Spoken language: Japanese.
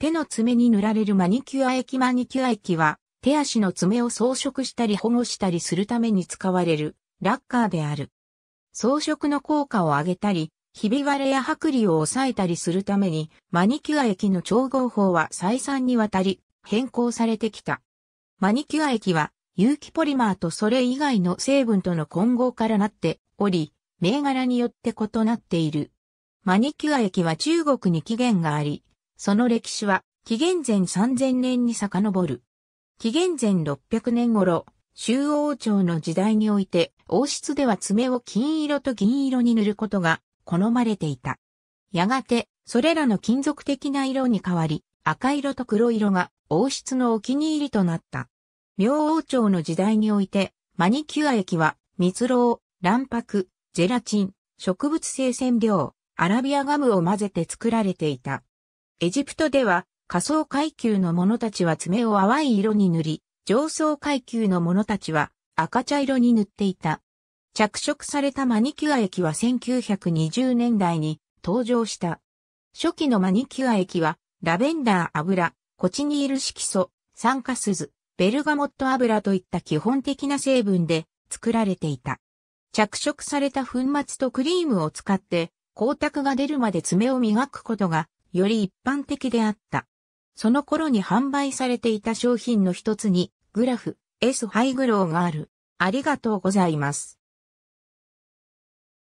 手の爪に塗られるマニキュア液マニキュア液は、手足の爪を装飾したり保護したりするために使われるラッカーである。装飾の効果を上げたり、ひび割れや剥離を抑えたりするために、マニキュア液の調合法は再三にわたり変更されてきた。マニキュア液は、有機ポリマーとそれ以外の成分との混合からなっており、銘柄によって異なっている。マニキュア液は中国に起源があり、その歴史は、紀元前3000年に遡る。紀元前600年頃、周王朝の時代において、王室では爪を金色と銀色に塗ることが好まれていた。やがて、それらの金属的な色に変わり、赤色と黒色が王室のお気に入りとなった。明王朝の時代において、マニキュア液は、蜜蝋、卵白、ゼラチン、植物性染料、アラビアガムを混ぜて作られていた。エジプトでは、下層階級の者たちは爪を淡い色に塗り、上層階級の者たちは赤茶色に塗っていた。着色されたマニキュア液は1920年代に登場した。初期のマニキュア液は、ラベンダー油、コチニール色素、酸化鈴、ベルガモット油といった基本的な成分で作られていた。着色された粉末とクリームを使って光沢が出るまで爪を磨くことがより一般的であった。その頃に販売されていた商品の一つに、グラフ、S ハイグローがある。ありがとうございます。